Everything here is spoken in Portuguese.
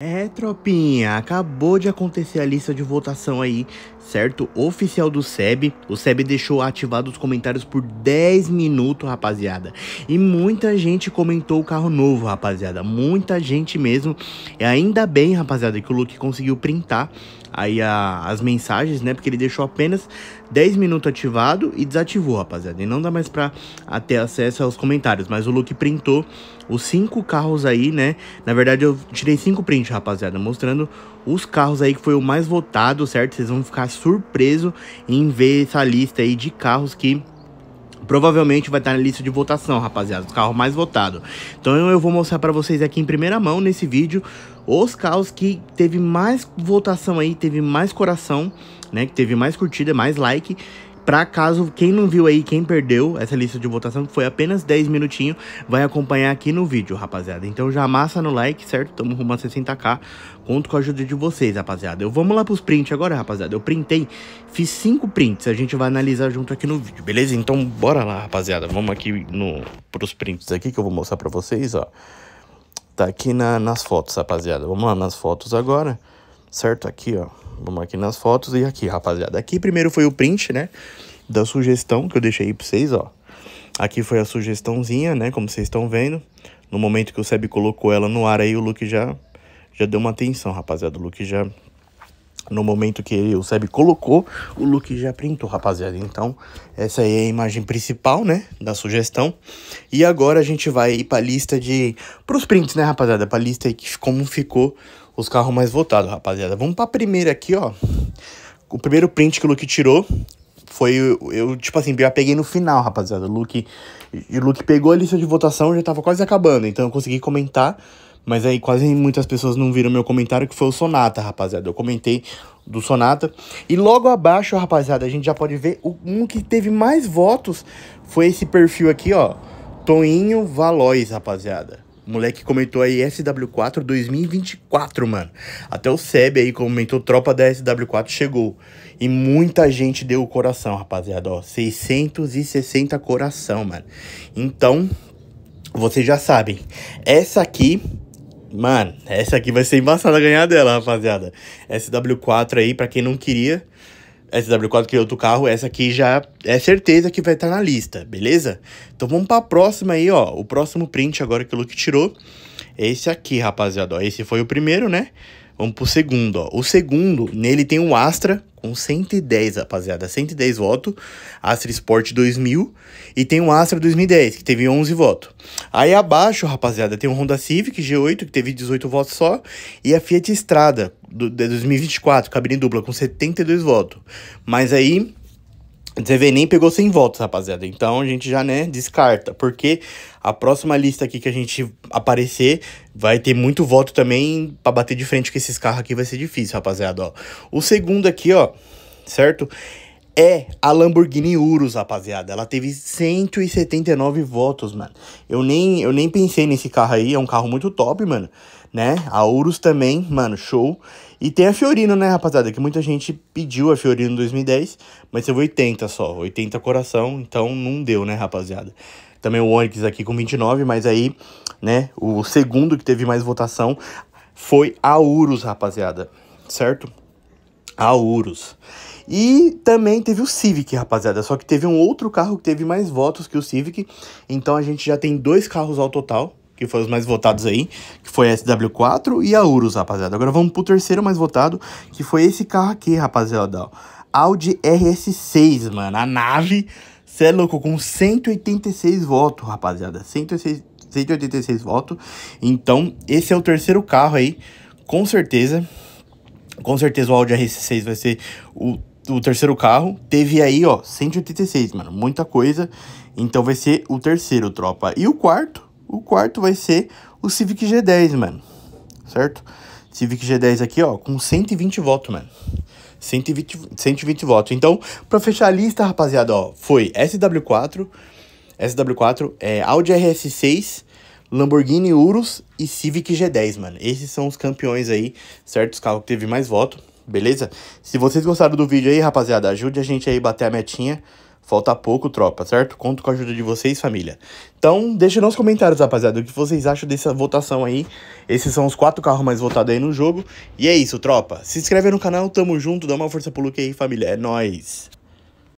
É, tropinha, acabou de acontecer a lista de votação aí, certo? Oficial do SEB. O SEB deixou ativados os comentários por 10 minutos, rapaziada. E muita gente comentou o carro novo, rapaziada. Muita gente mesmo. E ainda bem, rapaziada, que o Luke conseguiu printar aí a, as mensagens, né? Porque ele deixou apenas 10 minutos ativado e desativou, rapaziada. E não dá mais pra ter acesso aos comentários. Mas o Luke printou os cinco carros aí, né? Na verdade, eu tirei cinco prints, rapaziada, mostrando os carros aí que foi o mais votado, certo? Vocês vão ficar surpreso em ver essa lista aí de carros que provavelmente vai estar na lista de votação, rapaziada, o carro mais votado. Então eu vou mostrar para vocês aqui em primeira mão nesse vídeo os carros que teve mais votação aí, teve mais coração, né, que teve mais curtida, mais like Pra caso quem não viu aí, quem perdeu essa lista de votação, que foi apenas 10 minutinhos, vai acompanhar aqui no vídeo, rapaziada. Então já amassa no like, certo? Tamo rumo a 60k. Conto com a ajuda de vocês, rapaziada. Eu vamos lá pros prints agora, rapaziada. Eu printei, fiz 5 prints. A gente vai analisar junto aqui no vídeo, beleza? Então bora lá, rapaziada. Vamos aqui no, pros prints aqui que eu vou mostrar pra vocês, ó. Tá aqui na, nas fotos, rapaziada. Vamos lá nas fotos agora, certo? Aqui, ó. Vamos aqui nas fotos e aqui, rapaziada. Aqui primeiro foi o print, né? Da sugestão que eu deixei aí pra vocês, ó. Aqui foi a sugestãozinha, né? Como vocês estão vendo. No momento que o Seb colocou ela no ar aí, o Luke já, já deu uma atenção, rapaziada. O Luke já, no momento que o Seb colocou, o look já printou, rapaziada. Então, essa aí é a imagem principal, né, da sugestão. E agora a gente vai ir pra lista de... pros prints, né, rapaziada? Pra lista aí que, como ficou os carros mais votados, rapaziada. Vamos pra primeira aqui, ó. O primeiro print que o Luke tirou foi, eu, tipo assim, já peguei no final, rapaziada. O Luke, o Luke pegou a lista de votação, já tava quase acabando, então eu consegui comentar mas aí quase muitas pessoas não viram meu comentário, que foi o Sonata, rapaziada. Eu comentei do Sonata. E logo abaixo, rapaziada, a gente já pode ver o, um que teve mais votos foi esse perfil aqui, ó. Toninho Valois, rapaziada. O moleque comentou aí SW4 2024, mano. Até o Seb aí comentou tropa da SW4 chegou. E muita gente deu o coração, rapaziada, ó. 660 coração, mano. Então, vocês já sabem. Essa aqui Mano, essa aqui vai ser embaçada ganhar dela, rapaziada. SW4 aí, pra quem não queria. SW4 que outro carro, essa aqui já é certeza que vai estar tá na lista, beleza? Então vamos pra próxima aí, ó. O próximo print agora que o Luke tirou é esse aqui, rapaziada. Ó, esse foi o primeiro, né? Vamos pro segundo, ó. O segundo, nele tem um Astra com 110, rapaziada. 110 votos. Astra Sport 2000. E tem um Astra 2010, que teve 11 votos. Aí abaixo, rapaziada, tem um Honda Civic G8, que teve 18 votos só. E a Fiat Strada, do, de 2024, cabine dupla, com 72 votos. Mas aí, você nem pegou 100 votos, rapaziada. Então a gente já, né, descarta. Porque a próxima lista aqui que a gente aparecer vai ter muito voto também para bater de frente com esses carros aqui. Vai ser difícil, rapaziada, ó. O segundo aqui, ó, certo? É a Lamborghini Urus, rapaziada. Ela teve 179 votos, mano. Eu nem, eu nem pensei nesse carro aí. É um carro muito top, mano né? A Urus também, mano, show. E tem a Fiorino, né, rapaziada? Que muita gente pediu a Fiorino 2010, mas teve 80 só, 80 coração, então não deu, né, rapaziada? Também o Onix aqui com 29, mas aí, né, o segundo que teve mais votação foi a Urus, rapaziada, certo? A Urus. E também teve o Civic, rapaziada. Só que teve um outro carro que teve mais votos que o Civic. Então a gente já tem dois carros ao total, que foi os mais votados aí, que foi a SW4 e a Urus, rapaziada. Agora vamos pro terceiro mais votado, que foi esse carro aqui, rapaziada, ó. Audi RS6, mano, a nave, cê é louco, com 186 votos, rapaziada, 186, 186 votos, então esse é o terceiro carro aí, com certeza, com certeza o Audi RS6 vai ser o o terceiro carro, teve aí, ó, 186, mano, muita coisa. Então vai ser o terceiro, tropa. E o quarto, o quarto vai ser o Civic G10, mano. Certo? Civic G10 aqui, ó, com 120 votos, mano. 120, 120 votos. Então, pra fechar a lista, rapaziada, ó, foi SW4, SW4, é, Audi RS6, Lamborghini Urus e Civic G10, mano. Esses são os campeões aí, certo? Os carros que teve mais voto, beleza? Se vocês gostaram do vídeo aí, rapaziada, ajude a gente aí a bater a metinha. Falta pouco, tropa, certo? Conto com a ajuda de vocês, família. Então, deixa nos comentários, rapaziada, o que vocês acham dessa votação aí. Esses são os quatro carros mais votados aí no jogo. E é isso, tropa. Se inscreve no canal, tamo junto, dá uma força pro Luke aí, família. É nóis!